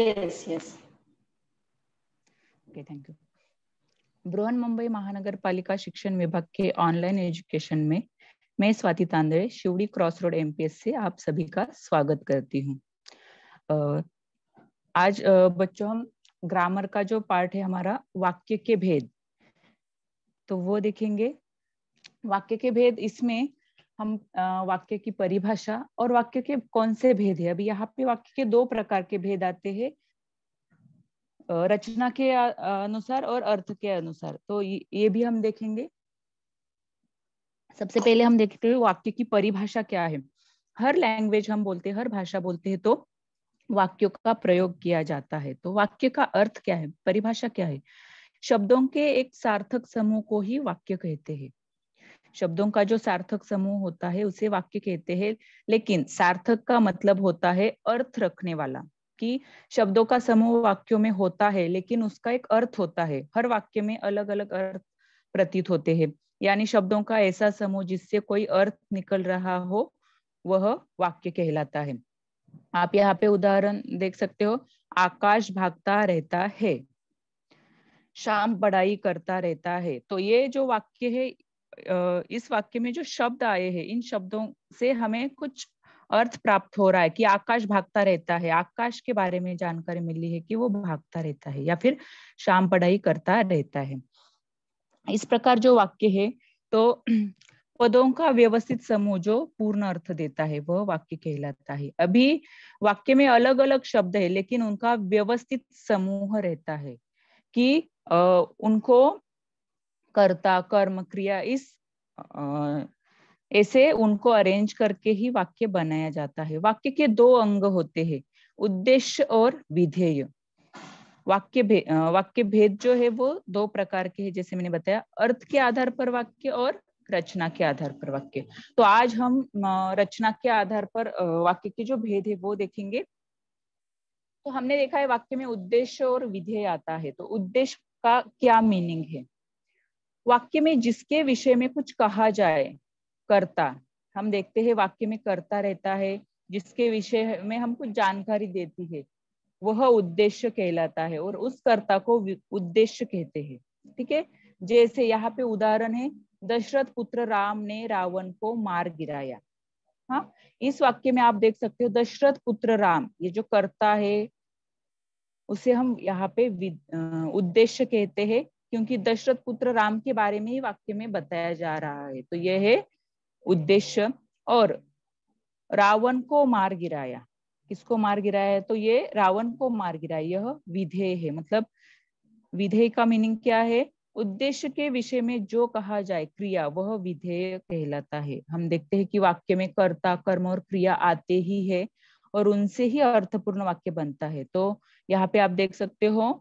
Yes yes okay thank you Brihanmumbai Mahanagar Palika शिक्षण विभाग के ऑनलाइन एजुकेशन में मैं Swati Tandade Shivadi cross road MPS से आप सभी का स्वागत करती हूँ आज बच्चों हम ग्रामर का जो पार्ट है हमारा वाक्य के भेद तो वो देखेंगे वाक्य के भेद इसमें हम वाक्य की परिभाषा और वाक्य के कौन से भेद है अभी यहाँ पे वाक्य के दो प्रकार के भेद आते हैं रचना के अनुसार और अर्थ के अनुसार तो ये भी हम देखेंगे सबसे पहले हम देखते हैं वाक्य की परिभाषा क्या है हर लैंग्वेज हम बोलते हैं हर भाषा बोलते हैं तो वाक्यों का प्रयोग किया जाता है तो वाक्य का अर्थ क्या है परिभाषा क्या है शब्दों के एक सार्थक समूह को ही वाक्य कहते हैं शब्दों का जो सार्थक समूह होता है उसे वाक्य कहते हैं लेकिन सार्थक का मतलब होता है अर्थ रखने वाला कि शब्दों का समूह वाक्यों में होता है लेकिन उसका एक अर्थ होता है हर वाक्य में अलग अलग अर्थ प्रतीत होते हैं यानी शब्दों का ऐसा समूह जिससे कोई अर्थ निकल रहा हो वह वाक्य कहलाता है आप यहाँ पे उदाहरण देख सकते हो आकाश भागता रहता है शाम पढ़ाई करता रहता है तो ये जो वाक्य है इस वाक्य में जो शब्द आए हैं इन शब्दों से हमें कुछ अर्थ प्राप्त हो रहा है कि आकाश भागता रहता है आकाश के बारे में जानकारी मिली है कि वो भागता रहता है या फिर शाम पढ़ाई करता रहता है इस प्रकार जो वाक्य है तो पदों का व्यवस्थित समूह जो पूर्ण अर्थ देता है वह वाक्य कहलाता है अभी वाक्य में अलग अलग शब्द है लेकिन उनका व्यवस्थित समूह रहता है कि उनको कर्ता कर्म क्रिया इस ऐसे उनको अरेंज करके ही वाक्य बनाया जाता है वाक्य के दो अंग होते हैं उद्देश्य और विधेय वाक्य भे, वाक्य भेद जो है वो दो प्रकार के है जैसे मैंने बताया अर्थ के आधार पर वाक्य और रचना के आधार पर वाक्य तो आज हम रचना के आधार पर वाक्य के जो भेद है वो देखेंगे तो हमने देखा है वाक्य में उद्देश्य और विधेय आता है तो उद्देश्य का क्या मीनिंग है वाक्य में जिसके विषय में कुछ कहा जाए करता हम देखते हैं वाक्य में करता रहता है जिसके विषय में हम कुछ जानकारी देती है वह उद्देश्य कहलाता है और उस कर्ता को उद्देश्य कहते हैं ठीक है थीके? जैसे यहाँ पे उदाहरण है दशरथ पुत्र राम ने रावण को मार गिराया हाँ इस वाक्य में आप देख सकते हो दशरथ पुत्र राम ये जो कर्ता है उसे हम यहाँ पे उद्देश्य कहते हैं क्योंकि दशरथ पुत्र राम के बारे में ही वाक्य में बताया जा रहा है तो यह है उद्देश्य और रावण को मार गिराया किसको मार गिराया तो ये रावण को मार गिराया यह विधेय है मतलब विधेय का मीनिंग क्या है उद्देश्य के विषय में जो कहा जाए क्रिया वह विधेय कहलाता है हम देखते हैं कि वाक्य में कर्ता कर्म और क्रिया आते ही है और उनसे ही अर्थपूर्ण वाक्य बनता है तो यहाँ पे आप देख सकते हो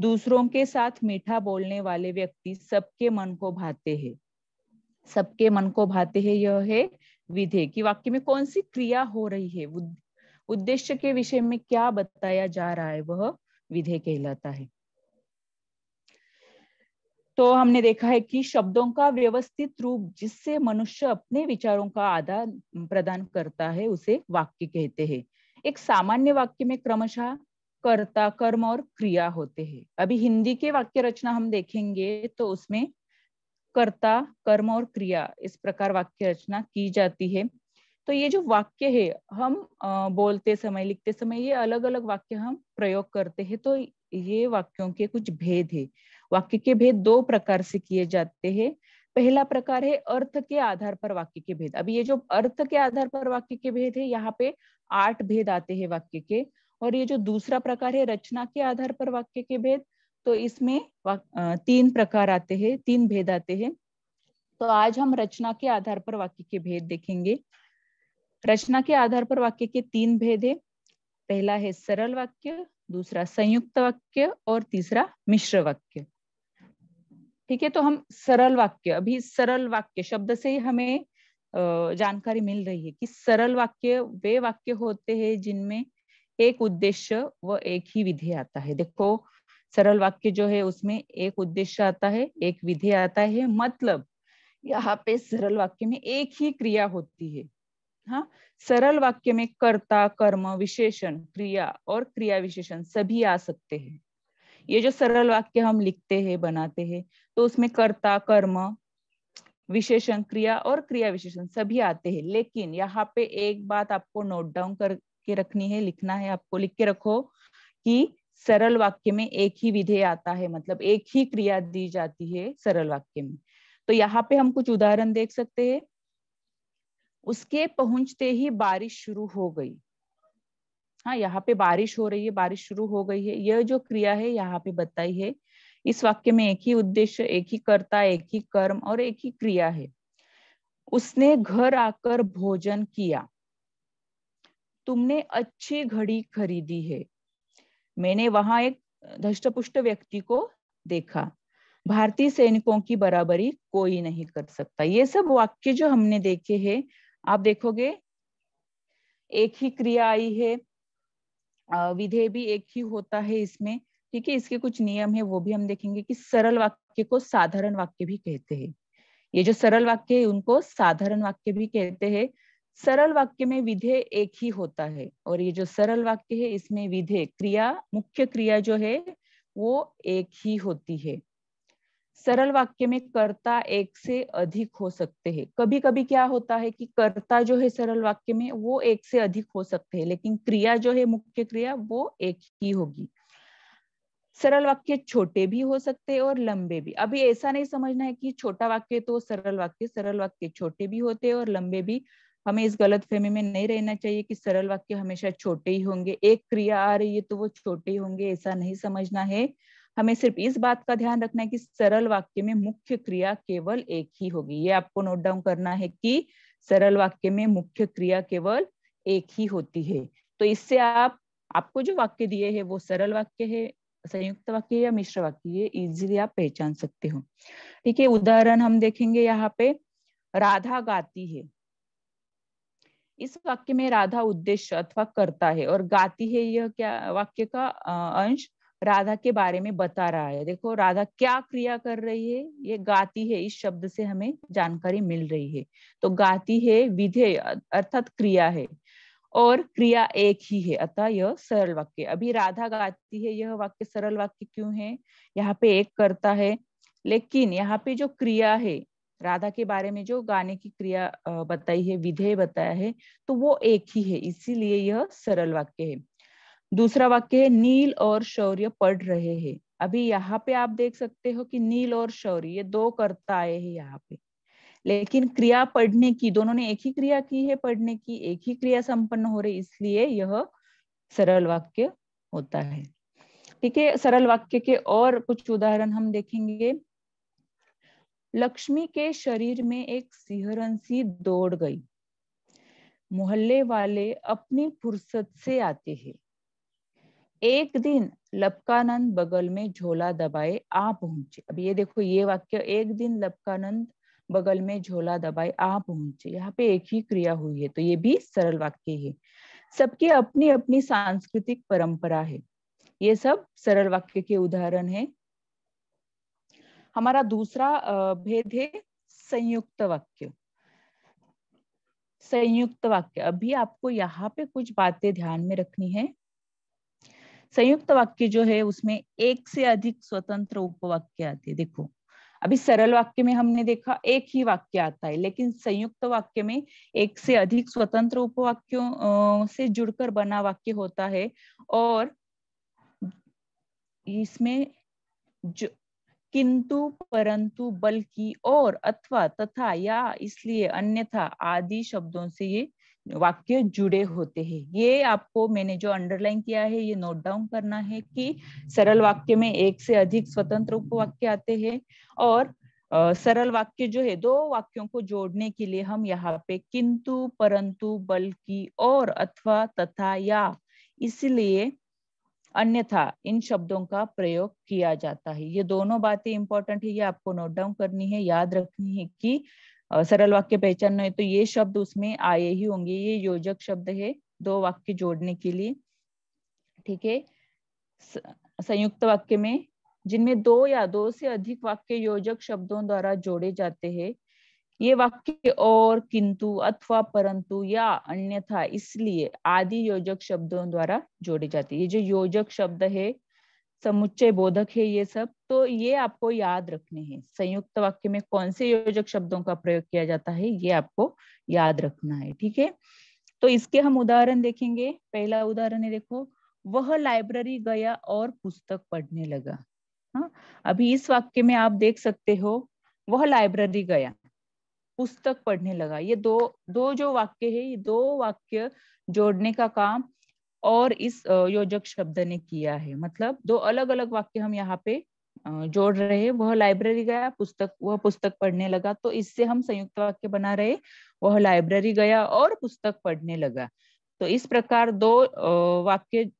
दूसरों के साथ मीठा बोलने वाले व्यक्ति सबके मन को भाते हैं सबके मन को भाते हैं यह है विधेय की वाक्य में कौन सी क्रिया हो रही है उद्देश्य के विषय में क्या बताया जा रहा है वह विधेय कहलाता है तो हमने देखा है कि शब्दों का व्यवस्थित रूप जिससे मनुष्य अपने विचारों का आदान प्रदान करता है उसे वाक्य कहते हैं एक सामान्य वाक्य में क्रमशः कर्ता कर्म और क्रिया होते हैं अभी हिंदी के वाक्य रचना हम देखेंगे तो उसमें कर्ता कर्म और क्रिया इस प्रकार वाक्य रचना की जाती है तो ये जो वाक्य है हम बोलते समय लिखते समय ये अलग अलग वाक्य हम प्रयोग करते हैं तो ये वाक्यों के कुछ भेद है वाक्य के भेद दो प्रकार से किए जाते हैं पहला प्रकार है अर्थ के आधार पर वाक्य के भेद अभी ये जो अर्थ के आधार पर वाक्य के भेद है यहाँ पे आठ भेद आते हैं वाक्य के और ये जो दूसरा प्रकार है रचना के आधार पर वाक्य के भेद तो इसमें तीन प्रकार आते हैं तीन भेद आते हैं तो आज हम रचना के आधार पर वाक्य के भेद देखेंगे रचना के आधार पर वाक्य के तीन भेद है पहला है सरल वाक्य दूसरा संयुक्त वाक्य और तीसरा मिश्र वाक्य ठीक है तो हम सरल वाक्य अभी सरल वाक्य शब्द से ही हमें जानकारी मिल रही है कि सरल वाक्य वे वाक्य होते हैं जिनमें एक उद्देश्य व एक ही विधि आता है देखो सरल वाक्य जो है उसमें एक उद्देश्य आता है एक विधि आता है मतलब यहाँ पे सरल वाक्य में एक ही क्रिया होती है हाँ सरल वाक्य में कर्ता कर्म विशेषण क्रिया और क्रिया विशेषण सभी आ सकते हैं ये जो सरल वाक्य हम लिखते हैं बनाते हैं तो उसमें कर्ता कर्म विशेषण क्रिया और क्रिया विशेषण सभी आते हैं लेकिन यहाँ पे एक बात आपको नोट डाउन कर के रखनी है लिखना है आपको लिख के रखो कि सरल वाक्य में एक ही विधेय आता है मतलब एक ही क्रिया दी जाती है सरल वाक्य में तो यहाँ पे हम कुछ उदाहरण देख सकते हैं उसके पहुंचते ही बारिश शुरू हो गई हाँ यहाँ पे बारिश हो रही है बारिश शुरू हो गई है यह जो क्रिया है यहाँ पे बताई है इस वाक्य में एक ही उद्देश्य एक ही कर्ता एक ही कर्म और एक ही क्रिया है उसने घर आकर भोजन किया तुमने अच्छी घड़ी खरीदी है मैंने वहां एक धष्टपुष्ट व्यक्ति को देखा भारतीय सैनिकों की बराबरी कोई नहीं कर सकता ये सब वाक्य जो हमने देखे हैं आप देखोगे एक ही क्रिया आई है विधेय भी एक ही होता है इसमें ठीक है इसके कुछ नियम है वो भी हम देखेंगे कि सरल वाक्य को साधारण वाक्य भी कहते हैं ये जो सरल वाक्य है उनको साधारण वाक्य भी कहते हैं सरल वाक्य में विधेय एक ही होता है और ये जो सरल वाक्य है इसमें विधेय क्रिया मुख्य क्रिया जो है वो एक ही होती है सरल वाक्य में कर्ता एक से अधिक हो सकते हैं कभी कभी क्या होता है कि कर्ता जो है सरल वाक्य में वो एक से अधिक हो सकते हैं लेकिन क्रिया जो है मुख्य क्रिया वो एक ही होगी सरल वाक्य छोटे भी हो सकते हैं और लंबे भी अभी ऐसा नहीं समझना है कि छोटा वाक्य तो सरल वाक्य सरल वाक्य छोटे भी होते हैं और लंबे भी हमें इस गलत फहमी में नहीं रहना चाहिए कि सरल वाक्य हमेशा छोटे ही होंगे एक क्रिया आ रही है तो वो छोटे ही होंगे ऐसा नहीं समझना है हमें सिर्फ इस बात का ध्यान रखना है कि सरल वाक्य में मुख्य क्रिया केवल एक ही होगी ये आपको नोट डाउन करना है कि सरल वाक्य में मुख्य क्रिया केवल एक ही होती है तो इससे आप आपको जो वाक्य दिए है वो सरल वाक्य है संयुक्त वाक्य या मिश्र वाक्य ये इजिली आप पहचान सकते हो ठीक है उदाहरण हम देखेंगे यहाँ पे राधा गाती है इस वाक्य में राधा उद्देश्य अथवा करता है और गाती है यह क्या वाक्य का अंश राधा के बारे में बता रहा है देखो राधा क्या क्रिया कर रही है ये गाती है इस शब्द से हमें जानकारी मिल रही है तो गाती है विधेय अर्थात क्रिया है और क्रिया एक ही है अतः यह सरल वाक्य अभी राधा गाती है यह वाक्य सरल वाक्य क्यों है यहाँ पे एक करता है लेकिन यहाँ पे जो क्रिया है राधा के बारे में जो गाने की क्रिया बताई है विधेय बताया है तो वो एक ही है इसीलिए यह सरल वाक्य है दूसरा वाक्य है नील और शौर्य पढ़ रहे हैं अभी यहाँ पे आप देख सकते हो कि नील और शौर्य ये दो कर्ता आए हैं यहाँ पे लेकिन क्रिया पढ़ने की दोनों ने एक ही क्रिया की है पढ़ने की एक ही क्रिया संपन्न हो रही इसलिए यह सरल वाक्य होता है ठीक है सरल वाक्य के और कुछ उदाहरण हम देखेंगे लक्ष्मी के शरीर में एक सिहरन सी दौड़ गई मोहल्ले वाले अपनी फुर्सत से आते हैं एक दिन लपकानंद बगल में झोला दबाए आ पहुंचे अब ये देखो ये वाक्य एक दिन लपकानंद बगल में झोला दबाए आ पहुंचे यहाँ पे एक ही क्रिया हुई है तो ये भी सरल वाक्य है सबकी अपनी अपनी सांस्कृतिक परंपरा है ये सब सरल वाक्य के उदाहरण है हमारा दूसरा भेद है संयुक्त वाक्य संयुक्त वाक्य अभी आपको यहाँ पे कुछ बातें ध्यान में रखनी है संयुक्त वाक्य जो है उसमें एक से अधिक स्वतंत्र उपवाक्य आते हैं देखो अभी सरल वाक्य में हमने देखा एक ही वाक्य आता है लेकिन संयुक्त वाक्य में एक से अधिक स्वतंत्र उपवाक्यों से जुड़कर बना वाक्य होता है और इसमें जो किंतु परंतु बल्कि और अथवा तथा या इसलिए अन्यथा आदि शब्दों से ये वाक्य जुड़े होते हैं ये आपको मैंने जो अंडरलाइन किया है ये नोट डाउन करना है कि सरल वाक्य में एक से अधिक स्वतंत्र उपवाक्य आते हैं और सरल वाक्य जो है दो वाक्यों को जोड़ने के लिए हम यहाँ पे किंतु परंतु बल्कि और अथवा तथा या इसलिए अन्यथा इन शब्दों का प्रयोग किया जाता है ये दोनों बातें इंपॉर्टेंट है ये आपको नोट डाउन करनी है याद रखनी है कि सरल वाक्य पहचान है तो ये शब्द उसमें आए ही होंगे ये योजक शब्द है दो वाक्य जोड़ने के लिए ठीक है संयुक्त वाक्य में जिनमें दो या दो से अधिक वाक्य योजक शब्दों द्वारा जोड़े जाते हैं ये वाक्य और किंतु अथवा परंतु या अन्यथा इसलिए आदि योजक शब्दों द्वारा जोड़ी जाती है ये जो योजक शब्द है समुच्चय बोधक है ये सब तो ये आपको याद रखने हैं संयुक्त वाक्य में कौन से योजक शब्दों का प्रयोग किया जाता है ये आपको याद रखना है ठीक है तो इसके हम उदाहरण देखेंगे पहला उदाहरण है देखो वह लाइब्रेरी गया और पुस्तक पढ़ने लगा हाँ अभी इस वाक्य में आप देख सकते हो वह लाइब्रेरी गया पुस्तक पढ़ने लगा ये दो दो जो वाक्य है ये दो वाक्य जोड़ने का काम और इस योजक शब्द ने किया है मतलब दो अलग अलग वाक्य हम यहाँ पे जोड़ रहे हैं वह लाइब्रेरी गया पुस्तक वह पुस्तक पढ़ने लगा तो इससे हम संयुक्त वाक्य बना रहे वह लाइब्रेरी गया और पुस्तक पढ़ने लगा तो इस प्रकार दो वाक्य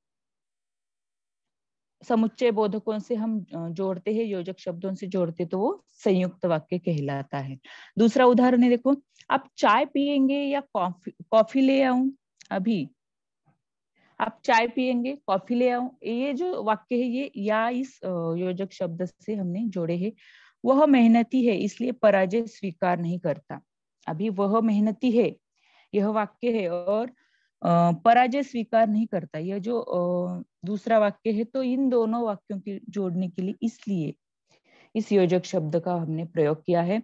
समुच्चय बोधकों से हम जोड़ते हैं योजक शब्दों से जोड़ते तो वो संयुक्त वाक्य कहलाता है दूसरा उदाहरण है देखो आप चाय पियेंगे या कॉफी कॉफी ले आऊ अभी आप चाय पियेंगे कॉफी ले आऊ ये जो वाक्य है ये या इस योजक शब्द से हमने जोड़े है वह मेहनती है इसलिए पराजय स्वीकार नहीं करता अभी वह मेहनती है यह वाक्य है और पराजय स्वीकार नहीं करता यह जो दूसरा वाक्य है तो इन दोनों वाक्यों की जोड़ने के लिए इसलिए इस योजक शब्द का हमने प्रयोग किया है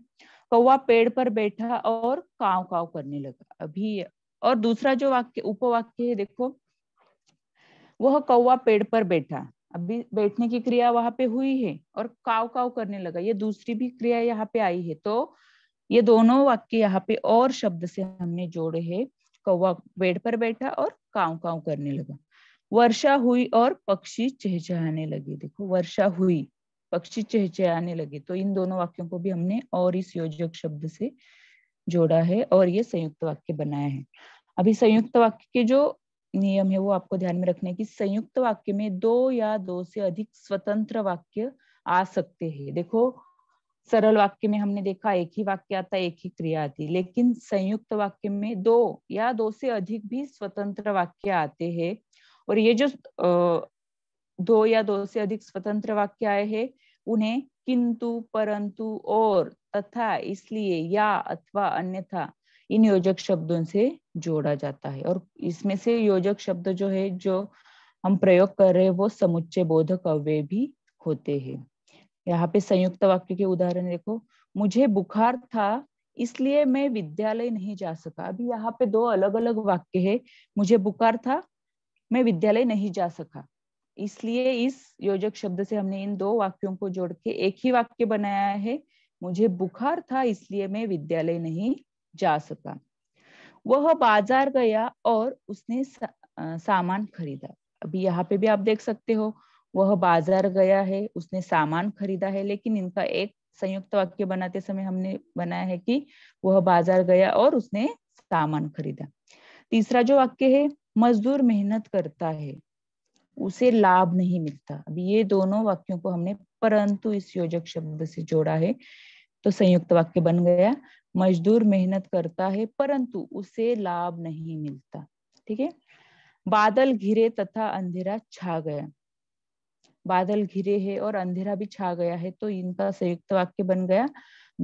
कौवा पेड़ पर बैठा और काव काव करने लगा अभी और दूसरा जो वाक्य उपवाक्य है देखो वह कौवा पेड़ पर बैठा अभी बैठने की क्रिया वहां पे हुई है और काव काव करने लगा ये दूसरी भी क्रिया यहाँ पे आई है तो ये दोनों वाक्य यहाँ पे और शब्द से हमने जोड़े है कौवा पेड़ पर बैठा और काव काव करने लगा वर्षा हुई और पक्षी चहचहाने लगे देखो वर्षा हुई पक्षी चहचहाने लगे तो इन दोनों वाक्यों को भी हमने और इस योजक शब्द से जोड़ा है और ये संयुक्त वाक्य बनाया है अभी संयुक्त वाक्य के जो नियम है वो आपको ध्यान में रखने की संयुक्त वाक्य में दो या दो से अधिक स्वतंत्र वाक्य आ सकते हैं देखो सरल वाक्य में हमने देखा एक ही वाक्य आता एक ही क्रिया आती लेकिन संयुक्त वाक्य में दो या दो से अधिक भी स्वतंत्र वाक्य आते हैं और ये जो दो या दो से अधिक स्वतंत्र वाक्य आए हैं उन्हें किंतु परंतु और तथा इसलिए या अथवा अन्यथा इन योजक शब्दों से जोड़ा जाता है और इसमें से योजक शब्द जो है जो हम प्रयोग कर रहे हैं वो समुच्चय बोधक अव्यय भी होते हैं यहाँ पे संयुक्त वाक्य के उदाहरण देखो मुझे बुखार था इसलिए मैं विद्यालय नहीं जा सका अभी यहाँ पे दो अलग अलग वाक्य है मुझे बुखार था मैं विद्यालय नहीं जा सका इसलिए इस योजक शब्द से हमने इन दो वाक्यों को जोड़ के एक ही वाक्य बनाया है मुझे बुखार था इसलिए मैं विद्यालय नहीं जा सका वह बाजार गया और उसने सा, आ, सामान खरीदा अभी यहाँ पे भी आप देख सकते हो वह बाजार गया है उसने सामान खरीदा है लेकिन इनका एक संयुक्त वाक्य बनाते समय हमने बनाया है कि वह बाजार गया और उसने सामान खरीदा तीसरा जो वाक्य है मजदूर मेहनत करता है उसे लाभ नहीं मिलता अब ये दोनों वाक्यों को हमने परंतु इस योजक शब्द से जोड़ा है तो संयुक्त वाक्य बन गया मजदूर मेहनत करता है परंतु उसे लाभ नहीं मिलता ठीक है बादल घिरे तथा अंधेरा छा गया बादल घिरे है और अंधेरा भी छा गया है तो इनका संयुक्त वाक्य बन गया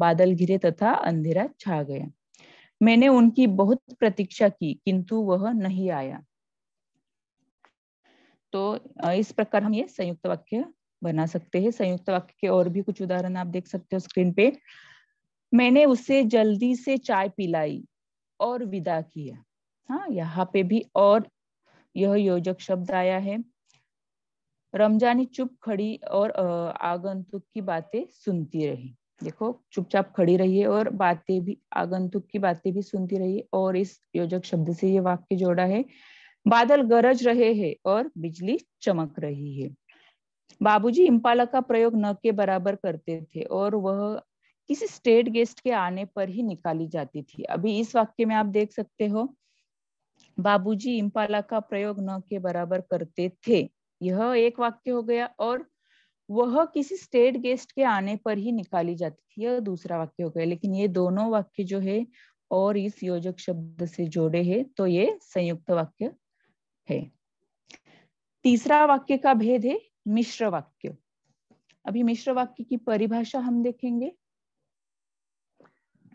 बादल घिरे तथा अंधेरा छा गया मैंने उनकी बहुत प्रतीक्षा की किंतु वह नहीं आया तो इस प्रकार हम ये संयुक्त वाक्य बना सकते हैं संयुक्त वाक्य के और भी कुछ उदाहरण आप देख सकते हो स्क्रीन पे मैंने उसे जल्दी से चाय पिलाई और विदा किया हाँ यहाँ पे भी और यह योजक शब्द आया है रमजानी चुप खड़ी और आगंतुक की बातें सुनती रही देखो चुपचाप खड़ी रहिए और बातें भी आगंतुक की बातें भी सुनती रहिए और इस योजक शब्द से ये वाक्य जोड़ा है बादल गरज रहे हैं और बिजली चमक रही है बाबूजी इम्पाला का प्रयोग न के बराबर करते थे और वह किसी स्टेट गेस्ट के आने पर ही निकाली जाती थी अभी इस वाक्य में आप देख सकते हो बाबूजी इम्पाला का प्रयोग न के बराबर करते थे यह एक वाक्य हो गया और वह किसी स्टेट गेस्ट के आने पर ही निकाली जाती थी यह दूसरा वाक्य हो गया लेकिन ये दोनों वाक्य जो है और इस योजक शब्द से जोड़े हैं तो ये संयुक्त वाक्य है तीसरा वाक्य का भेद है मिश्र वाक्य अभी मिश्र वाक्य की परिभाषा हम देखेंगे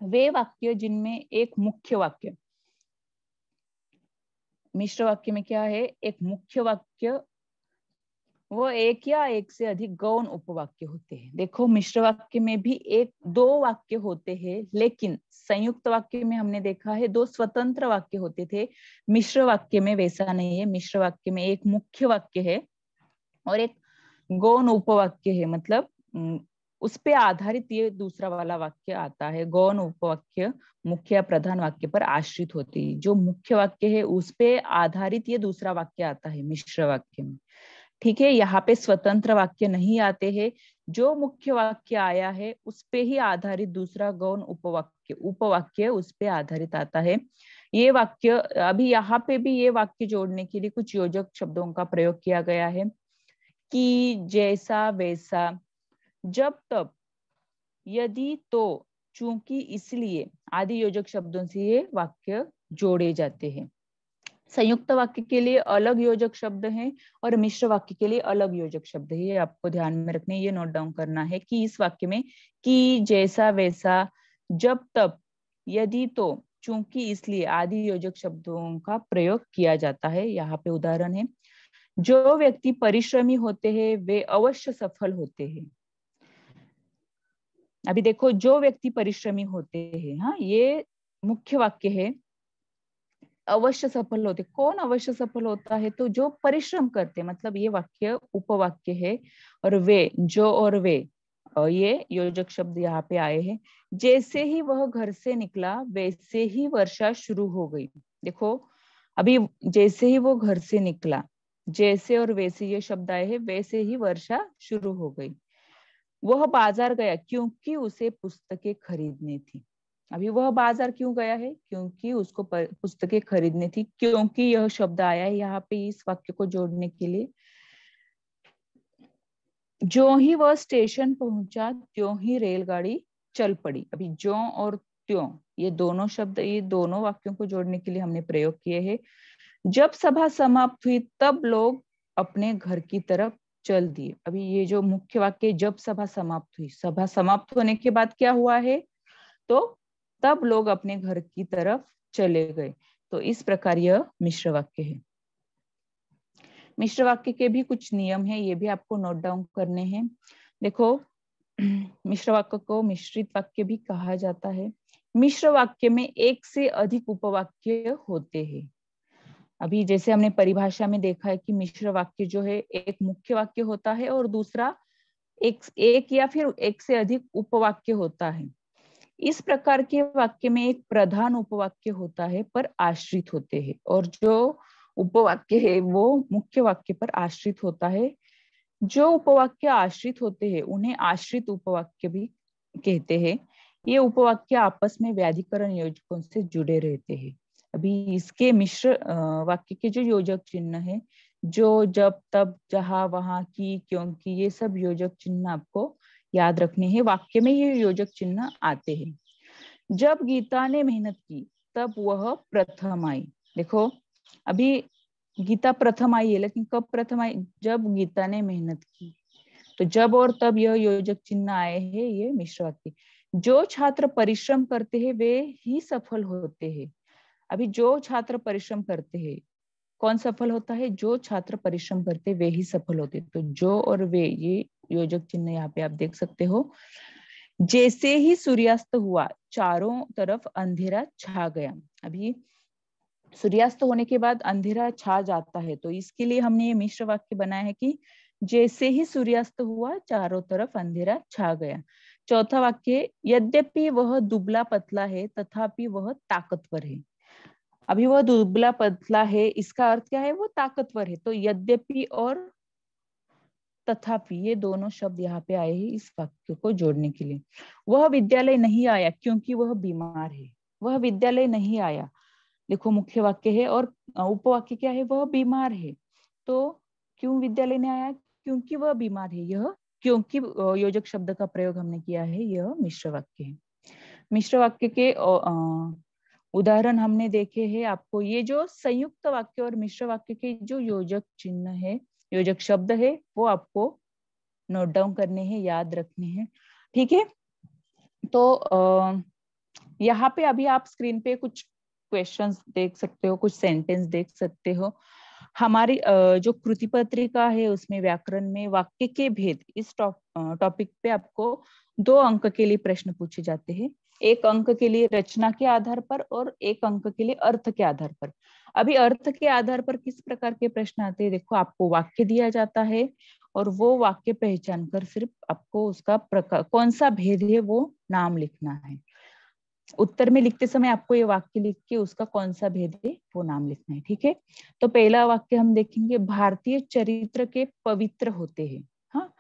वे वाक्य जिनमें एक मुख्य वाक्य मिश्र वाक्य में क्या है एक मुख्य वाक्य वो एक या एक से अधिक गौण उपवाक्य होते हैं देखो मिश्र वाक्य में भी एक दो वाक्य होते हैं लेकिन संयुक्त वाक्य में हमने देखा है दो स्वतंत्र वाक्य होते थे मिश्र वाक्य में वैसा नहीं है मिश्र वाक्य में एक मुख्य वाक्य है और एक गौण उपवाक्य है मतलब उस पे आधारित ये दूसरा वाला वाक्य आता है गौण उपवाक्य मुख्य या प्रधान वाक्य पर आश्रित होती है जो मुख्य वाक्य है उस पे आधारित ये दूसरा वाक्य आता है मिश्र वाक्य में ठीक है यहाँ पे स्वतंत्र वाक्य नहीं आते हैं जो मुख्य वाक्य आया है उस पे ही आधारित दूसरा गौण उपवाक्य उपवाक्य उस पे आधारित आता है ये वाक्य अभी यहाँ पे भी ये वाक्य जोड़ने के लिए कुछ योजक शब्दों का प्रयोग किया गया है कि जैसा वैसा जब तब यदि तो चूंकि इसलिए आदि योजक शब्दों से ये वाक्य जोड़े जाते हैं संयुक्त वाक्य के लिए अलग योजक शब्द है और मिश्र वाक्य के लिए अलग योजक शब्द है ये आपको ध्यान में रखने ये नोट डाउन करना है कि इस वाक्य में कि जैसा वैसा जब तब यदि तो चूंकि इसलिए आदि योजक शब्दों का प्रयोग किया जाता है यहाँ पे उदाहरण है जो व्यक्ति परिश्रमी होते हैं वे अवश्य सफल होते हैं अभी देखो जो व्यक्ति परिश्रमी होते हैं हाँ ये मुख्य वाक्य है अवश्य सफल होते कौन अवश्य सफल होता है तो जो परिश्रम करते मतलब ये वाक्य उपवाक्य है और वे जो और वे ये योजक शब्द यहाँ पे आए हैं जैसे ही वह घर से निकला वैसे ही वर्षा शुरू हो गई देखो अभी जैसे ही वो घर से निकला जैसे और वैसे ये शब्द आए हैं वैसे ही वर्षा शुरू हो गई वह बाजार गया क्योंकि उसे पुस्तकें खरीदनी थी अभी वह बाजार क्यों गया है क्योंकि उसको पुस्तकें खरीदनी थी क्योंकि यह शब्द आया है यहाँ पे इस वाक्य को जोड़ने के लिए जो ही वह स्टेशन पहुंचा त्यों ही रेलगाड़ी चल पड़ी अभी जो और त्यों ये दोनों शब्द ये दोनों वाक्यों को जोड़ने के लिए हमने प्रयोग किए हैं जब सभा समाप्त हुई तब लोग अपने घर की तरफ चल दिए अभी ये जो मुख्य वाक्य जब सभा समाप्त हुई सभा समाप्त होने के बाद क्या हुआ है तो तब लोग अपने घर की तरफ चले गए तो इस प्रकार यह मिश्र वाक्य है मिश्र वाक्य के भी कुछ नियम है ये भी आपको नोट डाउन करने हैं देखो मिश्र वाक्य को मिश्रित वाक्य भी कहा जाता है मिश्र वाक्य में एक से अधिक उपवाक्य होते हैं अभी जैसे हमने परिभाषा में देखा है कि मिश्र वाक्य जो है एक मुख्य वाक्य होता है और दूसरा एक एक या फिर एक से अधिक उपवाक्य होता है इस प्रकार के वाक्य में एक प्रधान उपवाक्य होता है पर आश्रित होते हैं और जो उपवाक्य है वो मुख्य वाक्य पर आश्रित होता है जो उपवाक्य आश्रित होते हैं उन्हें आश्रित उपवाक्य भी कहते हैं ये उपवाक्य आपस में व्याधिकरण योजकों से जुड़े रहते हैं अभी इसके मिश्र वाक्य के जो योजक चिन्ह है जो जब तब जहा वहां की क्योंकि ये सब योजक चिन्ह आपको याद रखने हैं वाक्य में ये योजक चिन्ह आते हैं जब गीता ने मेहनत की तब वह प्रथम आई देखो अभी गीता प्रथम आई है लेकिन कब प्रथम आई जब गीता ने मेहनत की तो जब और तब यह योजक चिन्ह आए हैं ये मिश्र वाक्य जो छात्र परिश्रम करते हैं वे ही सफल होते हैं अभी जो छात्र परिश्रम करते हैं कौन सफल होता है जो छात्र परिश्रम करते वे ही सफल होते तो जो और वे ये योजक चिन्ह यहाँ पे आप देख सकते हो जैसे ही सूर्यास्त हुआ चारों तरफ अंधेरा छा गया अभी सूर्यास्त होने के बाद अंधेरा छा जाता है तो इसके लिए हमने ये मिश्र वाक्य बनाया है कि जैसे ही सूर्यास्त हुआ चारों तरफ अंधेरा छा गया चौथा वाक्य यद्यपि वह दुबला पतला है तथापि वह ताकतवर है अभी वह दुबला पतला है इसका अर्थ क्या है वो ताकतवर है तो यद्यपि और तथापि ये दोनों शब्द यहाँ पे आए हैं इस वाक्य को जोड़ने के लिए वह विद्यालय नहीं आया क्योंकि वह बीमार है वह विद्यालय नहीं आया देखो मुख्य वाक्य है और उपवाक्य क्या है वह बीमार है तो क्यों विद्यालय नहीं आया क्योंकि वह बीमार है यह क्योंकि योजक शब्द का प्रयोग हमने किया है यह मिश्र वाक्य है मिश्र वाक्य के उदाहरण हमने देखे हैं आपको ये जो संयुक्त वाक्य और मिश्र वाक्य के जो योजक चिन्ह है योजक शब्द है वो आपको नोट डाउन करने हैं याद रखने हैं ठीक है तो यहाँ पे अभी आप स्क्रीन पे कुछ क्वेश्चंस देख सकते हो कुछ सेंटेंस देख सकते हो हमारी जो कृति पत्रिका है उसमें व्याकरण में वाक्य के भेद इस टॉपिक टौप, पे आपको दो अंक के लिए प्रश्न पूछे जाते हैं एक अंक के लिए रचना के आधार पर और एक अंक के लिए अर्थ के आधार पर अभी अर्थ के आधार पर किस प्रकार के प्रश्न आते हैं देखो आपको वाक्य दिया जाता है और वो वाक्य पहचान कर सिर्फ आपको उसका प्रकार कौन सा भेद है वो नाम लिखना है उत्तर में लिखते समय आपको ये वाक्य लिख के उसका कौन सा भेद है वो नाम लिखना है ठीक है तो पहला वाक्य हम देखेंगे भारतीय चरित्र के पवित्र होते हैं हाँ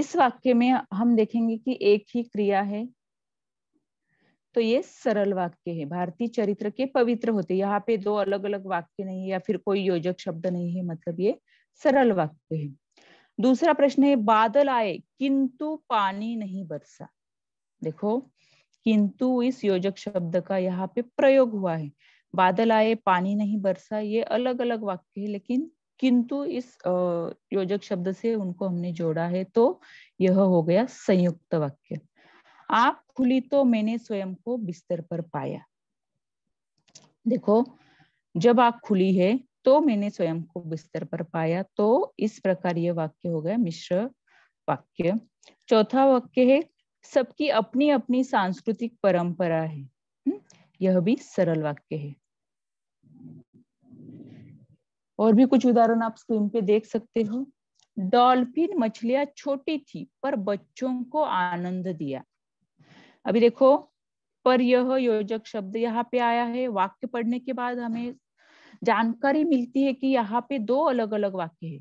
इस वाक्य में हम देखेंगे कि एक ही क्रिया है तो ये सरल वाक्य है भारतीय चरित्र के पवित्र होते यहाँ पे दो अलग अलग वाक्य नहीं है या फिर कोई योजक शब्द नहीं है मतलब ये सरल वाक्य है दूसरा प्रश्न है बादल आए किंतु पानी नहीं बरसा देखो किंतु इस योजक शब्द का यहाँ पे प्रयोग हुआ है बादल आए पानी नहीं बरसा ये अलग अलग वाक्य है लेकिन किंतु इस योजक शब्द से उनको हमने जोड़ा है तो यह हो गया संयुक्त वाक्य आप खुली तो मैंने स्वयं को बिस्तर पर पाया देखो जब आप खुली है तो मैंने स्वयं को बिस्तर पर पाया तो इस प्रकार ये वाक्य हो गया मिश्र वाक्य चौथा वाक्य है सबकी अपनी अपनी सांस्कृतिक परंपरा है हम्म, यह भी सरल वाक्य है और भी कुछ उदाहरण आप स्क्रीन पे देख सकते हो डॉल्फिन मछलियां छोटी थी पर बच्चों को आनंद दिया अभी देखो पर यह योजक शब्द यहाँ पे आया है वाक्य पढ़ने के बाद हमें जानकारी मिलती है कि यहाँ पे दो अलग अलग वाक्य है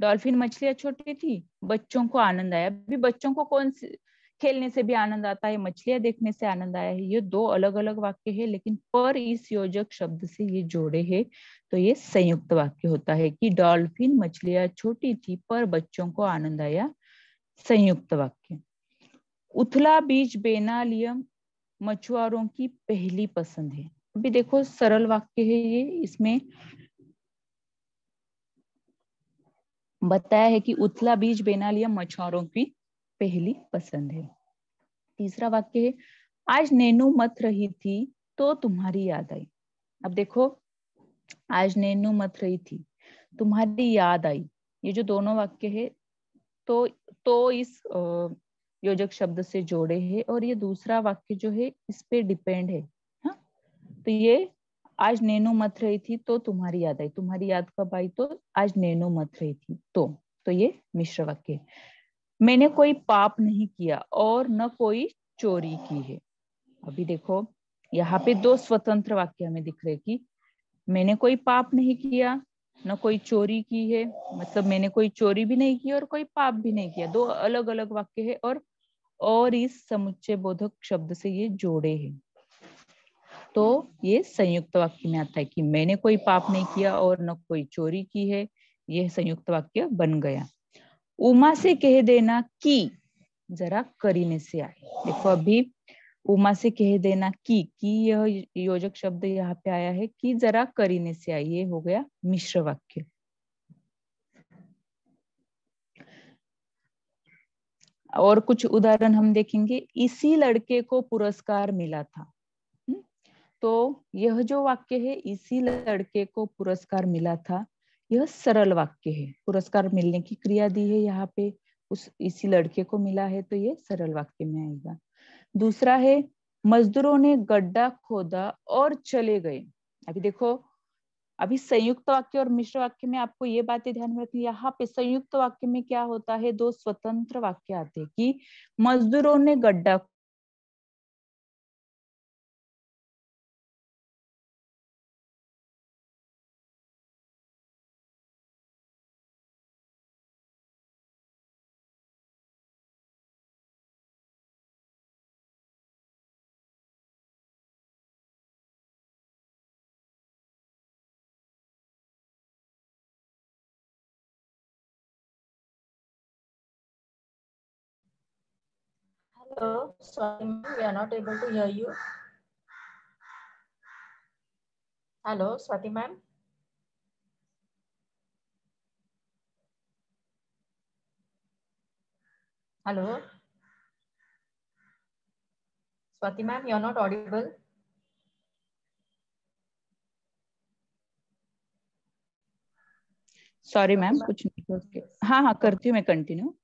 डॉल्फिन मछलियां छोटी थी बच्चों को आनंद आया अभी बच्चों को कौन से खेलने से भी आनंद आता है मछलियां देखने से आनंद आया है ये दो अलग अलग वाक्य है लेकिन पर इस योजक शब्द से ये जोड़े है तो ये संयुक्त वाक्य होता है कि डॉल्फिन मछलियां छोटी थी पर बच्चों को आनंद आया संयुक्त वाक्य उथला बीज बेनालियम मछुआरों की पहली पसंद है अभी देखो सरल वाक्य है ये इसमें बताया है कि उथला बीज बेनालियम मछुआरों की पहली पसंद है तीसरा वाक्य है आज नैनू मत रही थी तो तुम्हारी याद आई अब देखो आज नैनू मत रही थी तुम्हारी याद आई ये जो दोनों वाक्य है तो तो इस योजक शब्द से जोड़े हैं और ये दूसरा वाक्य जो है इस पे डिपेंड है हा? तो ये आज नैनो मत रही थी तो तुम्हारी याद आई तुम्हारी याद कब आई तो आज नैनो मत रही थी तो तो ये मिश्र वाक्य मैंने कोई पाप नहीं किया और न कोई चोरी की है अभी देखो यहाँ पे दो स्वतंत्र वाक्य हमें दिख रहे कि मैंने कोई पाप नहीं किया न कोई चोरी की है मतलब मैंने कोई चोरी भी नहीं की और कोई पाप भी नहीं किया दो अलग अलग वाक्य है और और इस समुच्चय बोधक शब्द से ये जोड़े हैं तो ये संयुक्त वाक्य में आता है कि मैंने कोई पाप नहीं किया और न कोई चोरी की है यह संयुक्त वाक्य बन गया उमा से कह देना कि जरा करीने से आए देखो अभी उमा से कह देना कि कि यह योजक शब्द यहाँ पे आया है कि जरा करीने से आए ये हो गया मिश्र वाक्य और कुछ उदाहरण हम देखेंगे इसी लड़के को पुरस्कार मिला था हम्म, तो यह जो वाक्य है इसी लड़के को पुरस्कार मिला था यह सरल वाक्य है पुरस्कार मिलने की क्रिया दी है यहाँ पे उस इसी लड़के को मिला है तो ये सरल वाक्य में आएगा दूसरा है मजदूरों ने गड्ढा खोदा और चले गए अभी देखो अभी संयुक्त वाक्य और मिश्र वाक्य में आपको ये बातें ध्यान में रखनी यहाँ पे संयुक्त वाक्य में क्या होता है दो स्वतंत्र वाक्य आते हैं कि मजदूरों ने गड्ढा Hello, sorry, ma'am we are not able to hear you. Hello, Swati ma'am. Hello. Swati ma'am, you are not audible. Sorry ma'am कुछ नहीं हाँ हाँ करती हूँ मैं कंटिन्यू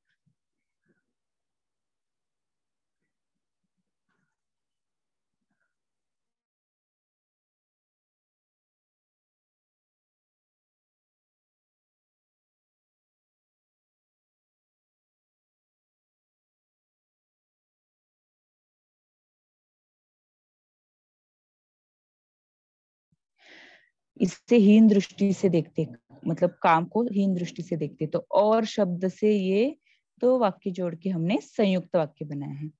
इससे हीन दृष्टि से देखते मतलब काम को हीन दृष्टि से देखते तो और शब्द से ये दो तो वाक्य जोड़ के हमने संयुक्त वाक्य बनाया है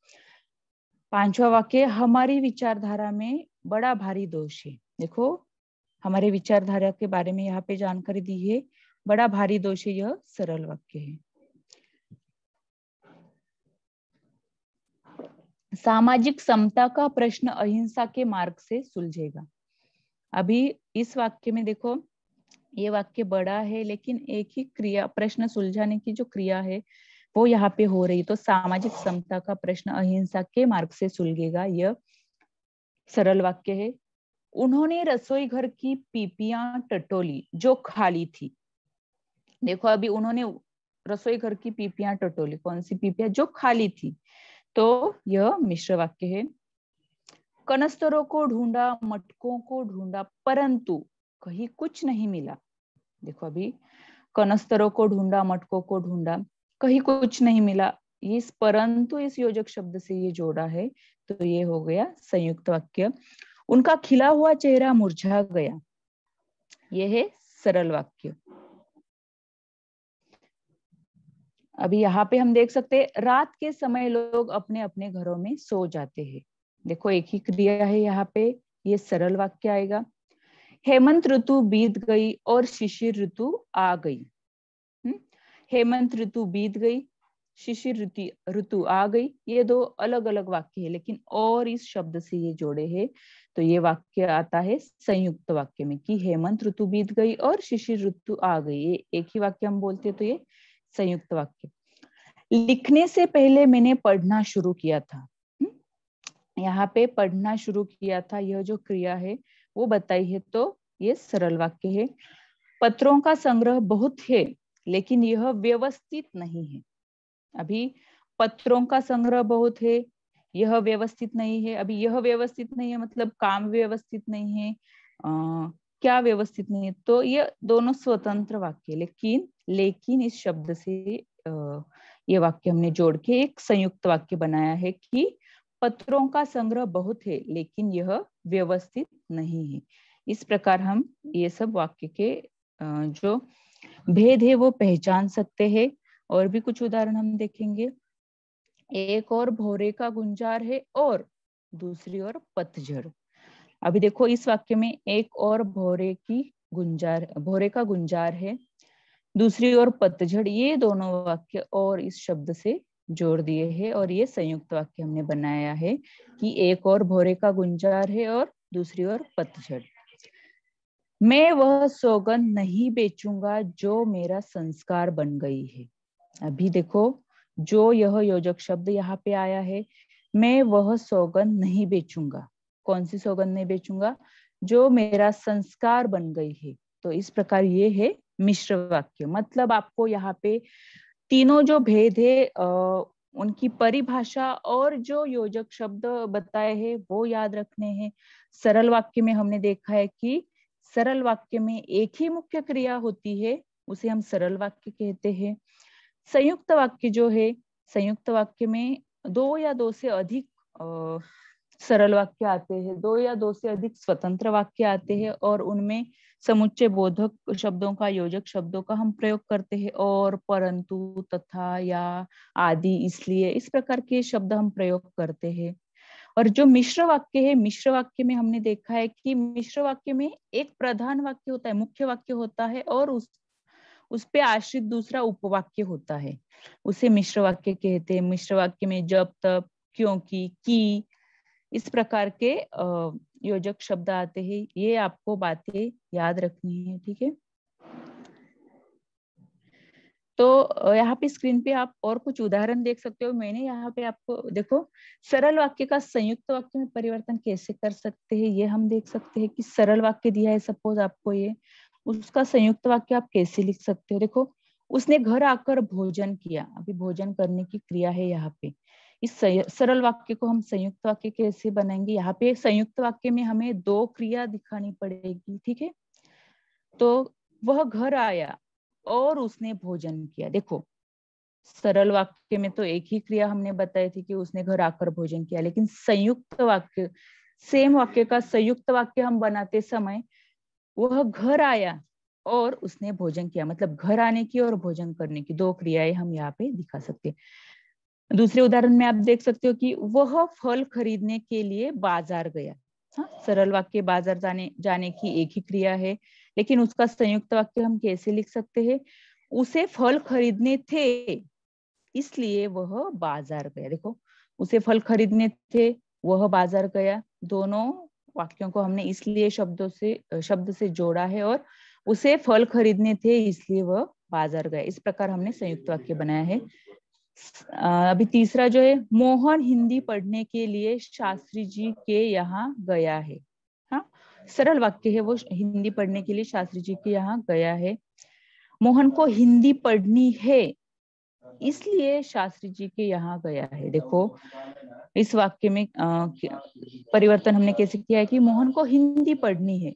पांचवा वाक्य हमारी विचारधारा में बड़ा भारी दोष है देखो हमारे विचारधारा के बारे में यहाँ पे जानकारी दी है बड़ा भारी दोष है यह सरल वाक्य है सामाजिक समता का प्रश्न अहिंसा के मार्ग से सुलझेगा अभी इस वाक्य में देखो ये वाक्य बड़ा है लेकिन एक ही क्रिया प्रश्न सुलझाने की जो क्रिया है वो यहाँ पे हो रही है तो सामाजिक समता का प्रश्न अहिंसा के मार्ग से सुलझेगा यह सरल वाक्य है उन्होंने रसोई घर की पीपियां टटोली जो खाली थी देखो अभी उन्होंने रसोई घर की पीपियां टटोली कौन सी पीपियां जो खाली थी तो यह मिश्र वाक्य है कनस्तरों को ढूंढा मटकों को ढूंढा परंतु कहीं कुछ नहीं मिला देखो अभी कनस्तरों को ढूंढा मटकों को ढूंढा कहीं कुछ नहीं मिला इस परंतु इस योजक शब्द से ये जोड़ा है तो ये हो गया संयुक्त वाक्य उनका खिला हुआ चेहरा मुरझा गया ये है सरल वाक्य अभी यहाँ पे हम देख सकते हैं रात के समय लोग अपने अपने घरों में सो जाते हैं देखो एक ही क्रिया है यहाँ पे ये सरल वाक्य आएगा हेमंत ऋतु बीत गई और शिशिर ऋतु आ गई हम्म? हेमंत ऋतु बीत गई शिशिर ऋतु ऋतु आ गई ये दो अलग अलग वाक्य है लेकिन और इस शब्द से ये जोड़े हैं तो ये वाक्य आता है संयुक्त वाक्य में कि हेमंत ऋतु बीत गई और शिशिर ऋतु आ गई ये एक ही वाक्य हम बोलते हैं तो ये संयुक्त वाक्य लिखने से पहले मैंने पढ़ना शुरू किया था यहाँ पे पढ़ना शुरू किया था यह जो क्रिया है वो बताई है तो ये सरल वाक्य है पत्रों का संग्रह बहुत है लेकिन यह व्यवस्थित नहीं है अभी पत्रों का संग्रह बहुत है यह व्यवस्थित नहीं है अभी यह व्यवस्थित नहीं है मतलब काम व्यवस्थित नहीं है आ, क्या व्यवस्थित नहीं है तो ये दोनों स्वतंत्र वाक्य लेकिन लेकिन इस शब्द से अः ये वाक्य हमने जोड़ के एक संयुक्त वाक्य बनाया है कि पत्रों का संग्रह बहुत है लेकिन यह व्यवस्थित नहीं है इस प्रकार हम ये सब वाक्य के जो भेद है वो पहचान सकते हैं और भी कुछ उदाहरण हम देखेंगे एक और भोरे का गुंजार है और दूसरी ओर पतझड़ अभी देखो इस वाक्य में एक और भोरे की गुंजार भोरे का गुंजार है दूसरी ओर पतझड़ ये दोनों वाक्य और इस शब्द से जोड़ दिए हैं और ये संयुक्त वाक्य हमने बनाया है कि एक और भोरे का गुंजार है और दूसरी ओर पतझड़ मैं वह सौगंध नहीं बेचूंगा जो मेरा संस्कार बन गई है अभी देखो जो यह योजक शब्द यहाँ पे आया है मैं वह सौगंध नहीं बेचूंगा कौन सी सौगंध नहीं बेचूंगा जो मेरा संस्कार बन गई है तो इस प्रकार ये है मिश्र वाक्य मतलब आपको यहाँ पे तीनों जो भेद है उनकी परिभाषा और जो योजक शब्द बताए हैं वो याद रखने हैं सरल वाक्य में हमने देखा है कि सरल वाक्य में एक ही मुख्य क्रिया होती है उसे हम सरल वाक्य कहते हैं संयुक्त वाक्य जो है संयुक्त वाक्य में दो या दो से अधिक सरल वाक्य आते हैं दो या दो से अधिक स्वतंत्र वाक्य आते हैं और उनमें समुच्चय बोधक शब्दों का योजक शब्दों का हम प्रयोग करते हैं और परंतु तथा या आदि इसलिए इस प्रकार के शब्द हम प्रयोग करते हैं और जो मिश्र वाक्य है मिश्र वाक्य में हमने देखा है कि मिश्र वाक्य में एक प्रधान वाक्य होता है मुख्य वाक्य होता है और उस उस पे आश्रित दूसरा उपवाक्य होता है उसे मिश्र वाक्य कहते हैं मिश्र वाक्य में जब तब क्योंकि की इस प्रकार के योजक शब्द आते हैं ये आपको बातें याद रखनी है ठीक है तो यहाँ पे स्क्रीन पे आप और कुछ उदाहरण देख सकते हो मैंने यहाँ पे आपको देखो सरल वाक्य का संयुक्त वाक्य में परिवर्तन कैसे कर सकते हैं ये हम देख सकते हैं कि सरल वाक्य दिया है सपोज आपको ये उसका संयुक्त वाक्य आप कैसे लिख सकते हो देखो उसने घर आकर भोजन किया अभी भोजन करने की क्रिया है यहाँ पे इस सरल वाक्य को हम संयुक्त वाक्य कैसे बनाएंगे यहाँ पे संयुक्त वाक्य में हमें दो क्रिया दिखानी पड़ेगी ठीक है तो वह घर आया और उसने भोजन किया देखो सरल वाक्य में तो एक ही क्रिया हमने बताई थी कि उसने घर आकर भोजन किया लेकिन संयुक्त वाक्य सेम वाक्य का संयुक्त वाक्य हम बनाते समय वह घर आया और उसने भोजन किया मतलब घर आने की और भोजन करने की दो क्रियाएं हम यहाँ पे दिखा सकते दूसरे उदाहरण में आप देख सकते हो कि वह फल खरीदने के लिए बाजार गया हाँ सरल वाक्य बाजार जाने जाने की एक ही क्रिया है लेकिन उसका संयुक्त वाक्य हम कैसे लिख सकते हैं उसे फल खरीदने थे इसलिए वह बाजार गया देखो उसे फल खरीदने थे वह बाजार गया दोनों वाक्यों को हमने इसलिए शब्दों से शब्द से जोड़ा है और उसे फल खरीदने थे इसलिए वह बाजार गया इस प्रकार हमने संयुक्त वाक्य बनाया है अभी तीसरा जो है मोहन हिंदी पढ़ने के लिए शास्त्री जी के यहाँ गया है हा? सरल वाक्य है वो हिंदी पढ़ने के लिए शास्त्री जी के यहाँ गया है मोहन को हिंदी पढ़नी है इसलिए शास्त्री जी के यहाँ गया है देखो इस वाक्य में आ, परिवर्तन हमने कैसे किया है कि मोहन को हिंदी पढ़नी है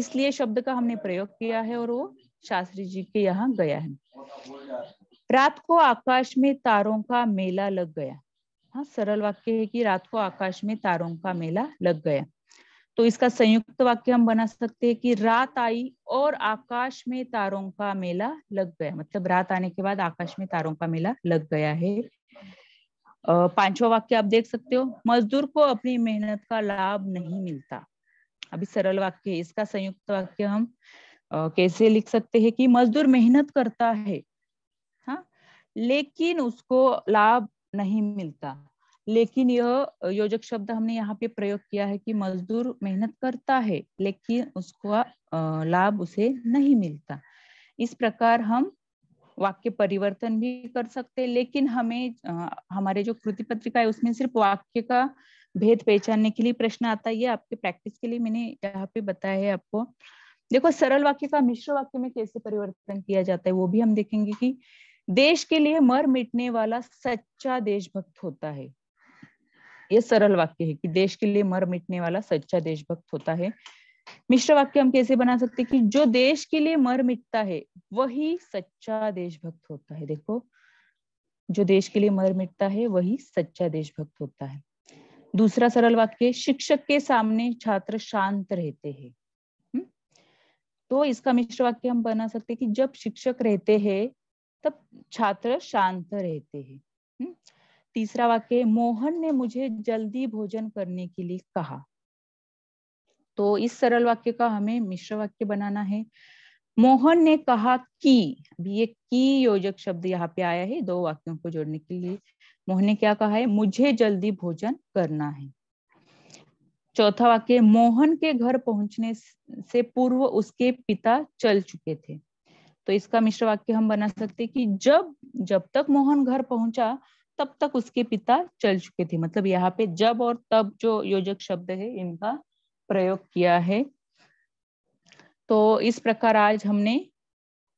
इसलिए शब्द का हमने प्रयोग किया है और वो शास्त्री जी के यहाँ गया है रात को आकाश में तारों का मेला लग गया हाँ सरल वाक्य है कि रात को आकाश में तारों का मेला लग गया तो इसका संयुक्त वाक्य हम बना सकते हैं कि रात आई और आकाश में तारों का मेला लग गया मतलब रात आने के बाद आकाश में तारों का मेला लग गया है पांचवा वाक्य आप देख सकते हो मजदूर को अपनी मेहनत का लाभ नहीं मिलता अभी सरल वाक्य इसका संयुक्त वाक्य हम कैसे लिख सकते हैं कि मजदूर मेहनत करता है लेकिन उसको लाभ नहीं मिलता लेकिन यह योजक शब्द हमने यहाँ पे प्रयोग किया है कि मजदूर मेहनत करता है लेकिन उसको लाभ उसे नहीं मिलता इस प्रकार हम वाक्य परिवर्तन भी कर सकते हैं लेकिन हमें आ, हमारे जो कृति पत्रिका है उसमें सिर्फ वाक्य का भेद पहचानने के लिए प्रश्न आता है ये आपके प्रैक्टिस के लिए मैंने यहाँ पे बताया है आपको देखो सरल वाक्य का मिश्र वाक्य में कैसे परिवर्तन किया जाता है वो भी हम देखेंगे कि देश के लिए मर मिटने वाला सच्चा देशभक्त होता है ये सरल वाक्य है कि देश के लिए मर मिटने वाला सच्चा देशभक्त होता है मिश्र वाक्य हम कैसे बना सकते कि जो देश के लिए मर मिटता है वही सच्चा देशभक्त होता है देखो जो देश के लिए मर मिटता है वही सच्चा देशभक्त होता है दूसरा सरल वाक्य शिक्षक के सामने छात्र शांत रहते हैं हम्म? तो इसका मिश्र वाक्य हम बना सकते कि जब शिक्षक रहते हैं तब छात्र शांत रहते हैं हम्म, तीसरा वाक्य मोहन ने मुझे जल्दी भोजन करने के लिए कहा तो इस सरल वाक्य का हमें मिश्र वाक्य बनाना है मोहन ने कहा कि अभी ये की योजक शब्द यहाँ पे आया है दो वाक्यों को जोड़ने के लिए मोहन ने क्या कहा है मुझे जल्दी भोजन करना है चौथा वाक्य मोहन के घर पहुंचने से पूर्व उसके पिता चल चुके थे तो इसका मिश्र वाक्य हम बना सकते कि जब जब तक मोहन घर पहुंचा तब तक उसके पिता चल चुके थे मतलब यहाँ पे जब और तब जो योजक शब्द है इनका प्रयोग किया है तो इस प्रकार आज हमने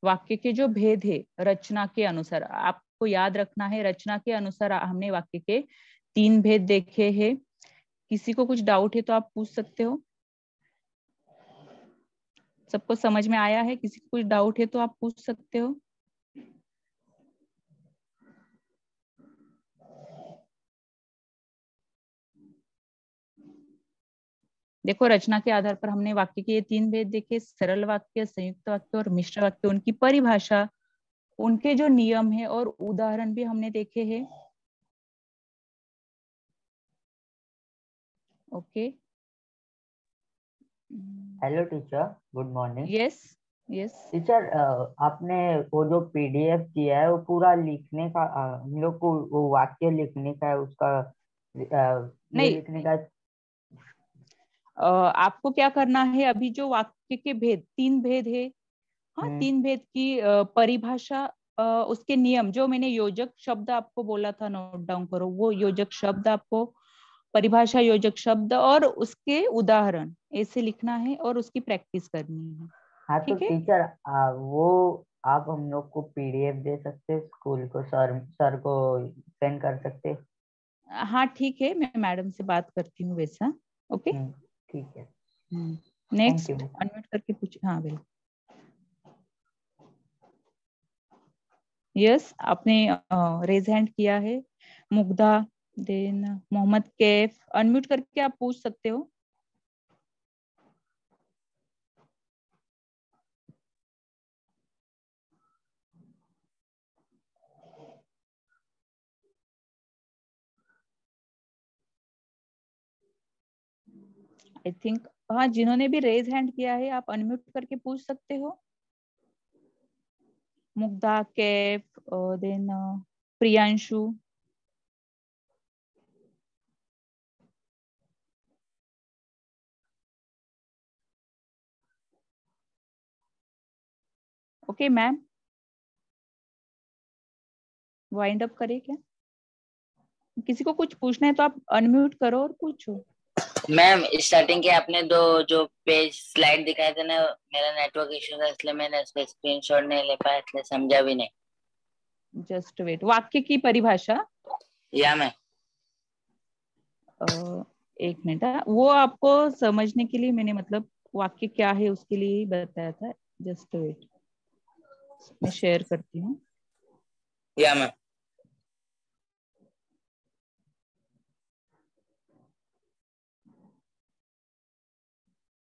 वाक्य के जो भेद है रचना के अनुसार आपको याद रखना है रचना के अनुसार हमने वाक्य के तीन भेद देखे हैं किसी को कुछ डाउट है तो आप पूछ सकते हो सबको समझ में आया है किसी को कुछ डाउट है तो आप पूछ सकते हो देखो रचना के आधार पर हमने वाक्य के ये तीन भेद देखे सरल वाक्य संयुक्त वाक्य और मिश्र वाक्य उनकी परिभाषा उनके जो नियम है और उदाहरण भी हमने देखे हैं okay okay. Hello teacher good morning yes yes teacher आपने वो जो पीडीएफ दिया है वो पूरा लिखने का हम लोग को वो वाक्य लिखने का है उसका नहीं लिखने का uh, आपको क्या करना है अभी जो वाक्य के भेद तीन भेद है हाँ हम्म। तीन भेद की परिभाषा उसके नियम जो मैंने योजक शब्द आपको बोला था नोट डाउन करो वो योजक शब्द आपको परिभाषा योजक शब्द और उसके उदाहरण ऐसे लिखना है और उसकी प्रैक्टिस करनी है हाँ तो टीचर वो आप हम लोग को पीडीएफ दे सकते स्कूल को सर सर को सेंड कर सकते हाँ ठीक है मैं मैडम से बात करती हूँ वैसा ओके हम्म, ठीक है नेक्स्ट अनम्यूट हम्म, करके पूछ हाँ बिल्कुल यस yes, आपने रेज uh, हैंड किया है मुग्धा देन मोहम्मद कैफ अनम्यूट करके आप पूछ सकते हो आई थिंक हाँ जिन्होंने भी रेज हैंड किया है आप अनम्यूट करके पूछ सकते हो Mugdha Kaif then uh, Priyanshu okay ma'am wind up करें क्या किसी को कुछ पूछना है तो आप अनम्यूट करो और पूछो मैम स्टार्टिंग के आपने दो जो पेज स्लाइड दिखाए थे ना मेरा नेटवर्क इश्यू था इसलिए मैंने उसका स्क्रीनशॉट नहीं ले पाया इसलिए समझा भी नहीं जस्ट वेट वाक्य की परिभाषा या मैम एक मिनट हाँ। वो आपको समझने के लिए मैंने मतलब वाक्य क्या है उसके लिए बताया था जस्ट वेट मैं शेयर करती हूँ या मैम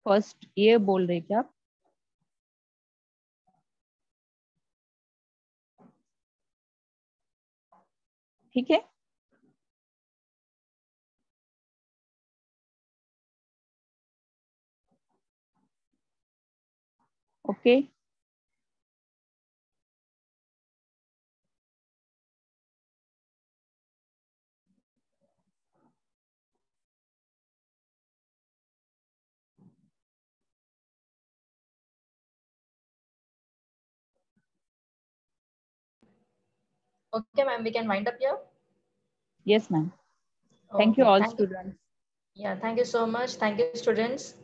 फर्स्ट ये बोल रहे क्या आप ठीक है okay okay. Okay, ma'am, we can wind up here. Yes, ma'am. Thank okay, you all thank students. You. Yeah, thank you so much. Thank you, students.